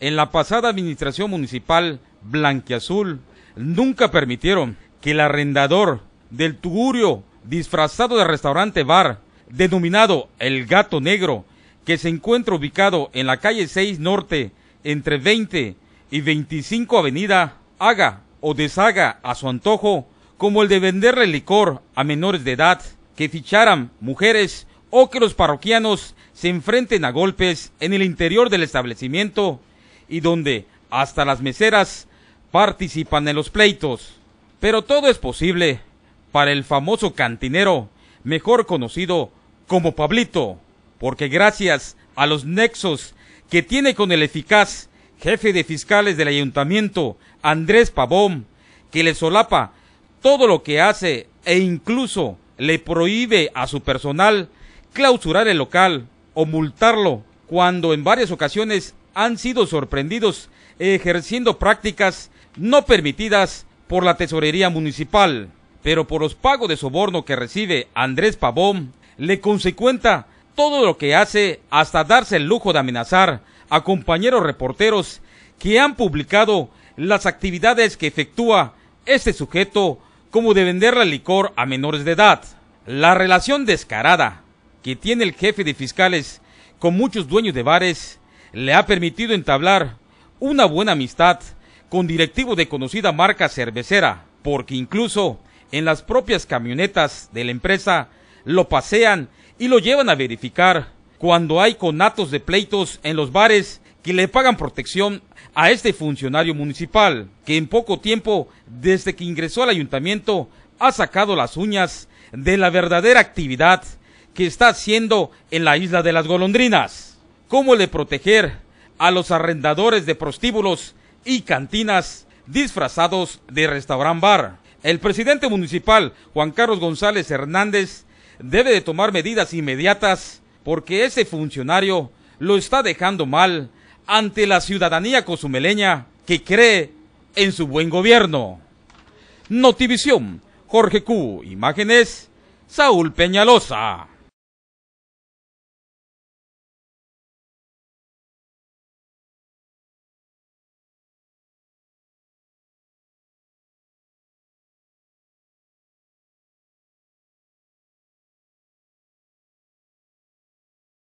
En la pasada administración municipal Blanquiazul nunca permitieron que el arrendador del Tugurio disfrazado de restaurante bar denominado El Gato Negro, que se encuentra ubicado en la calle 6 Norte entre 20 y 25 Avenida, haga o deshaga a su antojo, como el de venderle licor a menores de edad, que ficharan mujeres o que los parroquianos se enfrenten a golpes en el interior del establecimiento y donde hasta las meseras participan en los pleitos. Pero todo es posible para el famoso cantinero, mejor conocido como Pablito, porque gracias a los nexos que tiene con el eficaz jefe de fiscales del ayuntamiento, Andrés Pavón, que le solapa todo lo que hace e incluso le prohíbe a su personal clausurar el local o multarlo cuando en varias ocasiones han sido sorprendidos ejerciendo prácticas no permitidas por la tesorería municipal, pero por los pagos de soborno que recibe Andrés Pavón, le consecuenta todo lo que hace hasta darse el lujo de amenazar a compañeros reporteros que han publicado las actividades que efectúa este sujeto como de venderle licor a menores de edad. La relación descarada que tiene el jefe de fiscales con muchos dueños de bares le ha permitido entablar una buena amistad con directivos de conocida marca cervecera, porque incluso en las propias camionetas de la empresa lo pasean y lo llevan a verificar cuando hay conatos de pleitos en los bares que le pagan protección a este funcionario municipal, que en poco tiempo, desde que ingresó al ayuntamiento, ha sacado las uñas de la verdadera actividad que está haciendo en la isla de las golondrinas cómo le proteger a los arrendadores de prostíbulos y cantinas disfrazados de restaurant bar. El presidente municipal, Juan Carlos González Hernández, debe de tomar medidas inmediatas porque ese funcionario lo está dejando mal ante la ciudadanía cozumeleña que cree en su buen gobierno. Notivisión, Jorge Q, imágenes, Saúl Peñalosa.